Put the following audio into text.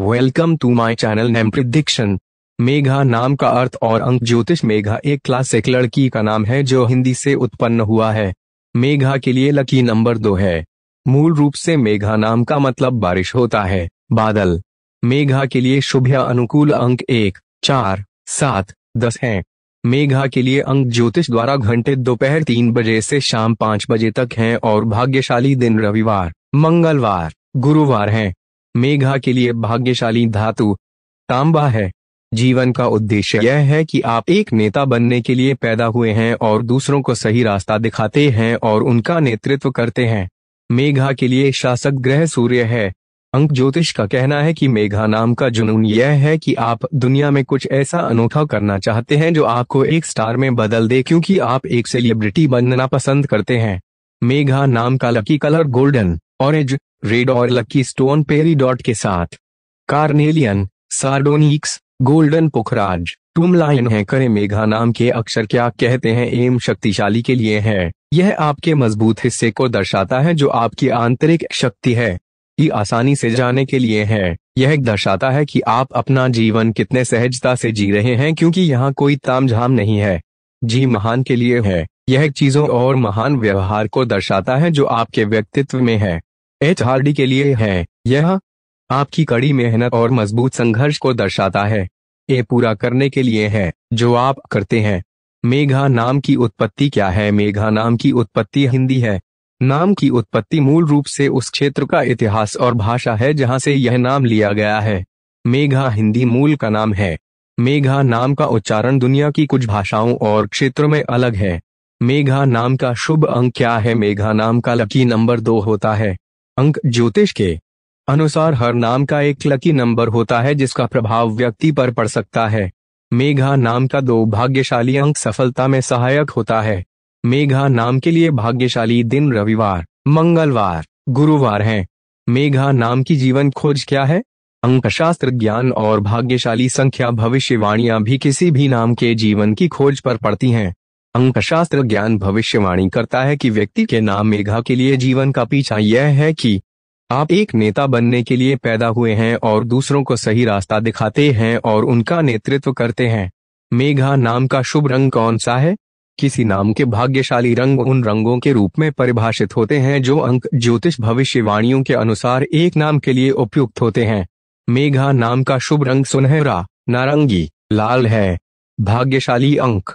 Welcome to my channel name prediction Megha नाम का अर्थ और अंक ज्योतिष मेघा एक क्लासिक लड़की का नाम है जो हिंदी से उत्पन्न हुआ है मेघा के लिए लकी नंबर दो है मूल रूप से मेघा नाम का मतलब बारिश होता है बादल मेघा के लिए शुभ या अनुकूल अंक एक चार सात दस है मेघा के लिए अंक ज्योतिष द्वारा घंटे दोपहर तीन बजे से शाम पांच बजे तक हैं और भाग्यशाली दिन रविवार मंगलवार गुरुवार हैं मेघा के लिए भाग्यशाली धातु तांबा है जीवन का उद्देश्य यह है कि आप एक नेता बनने के लिए पैदा हुए हैं और दूसरों को सही रास्ता दिखाते हैं और उनका नेतृत्व करते हैं मेघा के लिए शासक ग्रह सूर्य है अंक ज्योतिष का कहना है कि मेघा नाम का जुनून यह है कि आप दुनिया में कुछ ऐसा अनोखा करना चाहते हैं जो आपको एक स्टार में बदल दे क्योंकि आप एक सेलिब्रिटी बनना पसंद करते हैं मेघा नाम का lucky colour golden orange red और लकी स्टोन पेरी डॉट के साथ कार्नेलियन सार्डोनिक्स गोल्डन पुखराज टूमलाइन लाइन है करे मेघा नाम के अक्षर क्या कहते हैं एम शक्तिशाली के लिए है यह आपके मजबूत हिस्से को दर्शाता है जो आपकी आंतरिक शक्ति है ई आसानी से जाने के लिए है यह दर्शाता है कि आप अपना जीवन कितने सहजता से जी रहे हैं क्योंकि यहाँ कोई तामझाम नहीं है जी महान के लिए है यह चीजों और महान व्यवहार को दर्शाता है जो आपके व्यक्तित्व में है एच के लिए है यह आपकी कड़ी मेहनत और मजबूत संघर्ष को दर्शाता है ये पूरा करने के लिए है जो आप करते हैं मेघा नाम की उत्पत्ति क्या है मेघा नाम की उत्पत्ति हिंदी है नाम की उत्पत्ति मूल रूप से उस क्षेत्र का इतिहास और भाषा है जहां से यह नाम लिया गया है मेघा हिंदी मूल का नाम है मेघा नाम का उच्चारण दुनिया की कुछ भाषाओं और क्षेत्रों में अलग है मेघा नाम का शुभ अंक क्या है मेघा नाम का लकी नंबर दो होता है अंक ज्योतिष के अनुसार हर नाम का एक लकी नंबर होता है जिसका प्रभाव व्यक्ति पर पड़ सकता है मेघा नाम का दो भाग्यशाली अंक सफलता में सहायक होता है मेघा नाम के लिए भाग्यशाली दिन रविवार मंगलवार गुरुवार हैं। मेघा नाम की जीवन खोज क्या है अंकशास्त्र ज्ञान और भाग्यशाली संख्या भविष्यवाणियां भी किसी भी नाम के जीवन की खोज पर पड़ती हैं अंकशास्त्र ज्ञान भविष्यवाणी करता है कि व्यक्ति के नाम मेघा के लिए जीवन का पीछा यह है कि आप एक नेता बनने के लिए पैदा हुए हैं और दूसरों को सही रास्ता दिखाते हैं और उनका नेतृत्व करते हैं मेघा नाम का शुभ रंग कौन सा है किसी नाम के भाग्यशाली रंग उन रंगों के रूप में परिभाषित होते हैं जो अंक ज्योतिष भविष्यवाणियों के अनुसार एक नाम के लिए उपयुक्त होते हैं मेघा नाम का शुभ रंग सुनहरा नारंगी लाल है भाग्यशाली अंक